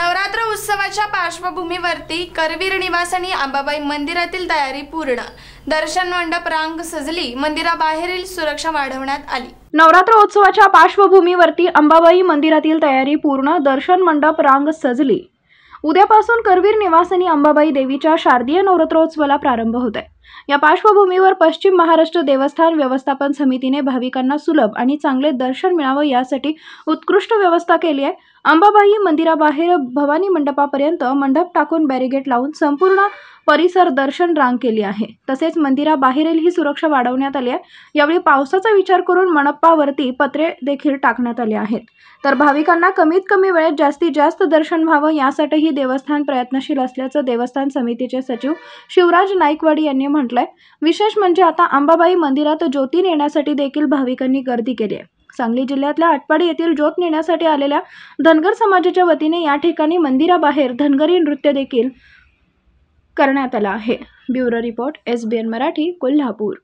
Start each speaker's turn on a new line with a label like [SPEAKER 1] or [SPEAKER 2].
[SPEAKER 1] नवरात्र उत्सवाच्या पार्श्वभूमीवरती करवीर निवासनी आंबाबाई मंदिरातील तयारी पूर्ण दर्शन मंडप रांग सजली मंदिराबाहेरील सुरक्षा वाढवण्यात आली
[SPEAKER 2] नवरात्र उत्सवाच्या पार्श्वभूमीवरती अंबाबाई मंदिरातील तयारी पूर्ण दर्शन मंडप रांग सजली उद्यापासून करवीर निवासनी अंबाबाई देवीच्या शारदीय नवरात्रोत्सवाला प्रारंभ होत आहे या पार्श्वभूमीवर पश्चिम महाराष्ट्र देवस्थान व्यवस्थापन समितीने भाविकांना सुलभ आणि चांगले दर्शन मिळावं यासाठी उत्कृष्ट व्यवस्था केली आहे अंबाबाई मंदिराबाहेर भवानी मंडपापर्यंत मंडप टाकून बॅरिगेट लावून संपूर्ण परिसर दर्शन रांग केली आहे तसेच मंदिराबाहेरील ही सुरक्षा वाढवण्यात आली आहे यावेळी पावसाचा विचार करून मंडपावरती पत्रे देखील टाकण्यात आले आहेत तर भाविकांना कमीत कमी वेळेत जास्तीत जास्त दर्शन व्हावं यासाठीही देवस्थान प्रयत्नशील असल्याचं देवस्थान समितीचे सचिव शिवराज नाईकवाडी यांनी म्हटलंय विशेष म्हणजे आता अंबाबाई मंदिरात ज्योती नेण्यासाठी देखील भाविकांनी गर्दी केली आहे सांगली जिल्ह्यातल्या आटपाडी येथील ज्योत नेण्यासाठी आलेल्या धनगर समाजाच्या वतीने या ठिकाणी मंदिराबाहेर धनगरी नृत्य देखील करण्यात आलं आहे bureau report S
[SPEAKER 1] B N Marathi Kolhapur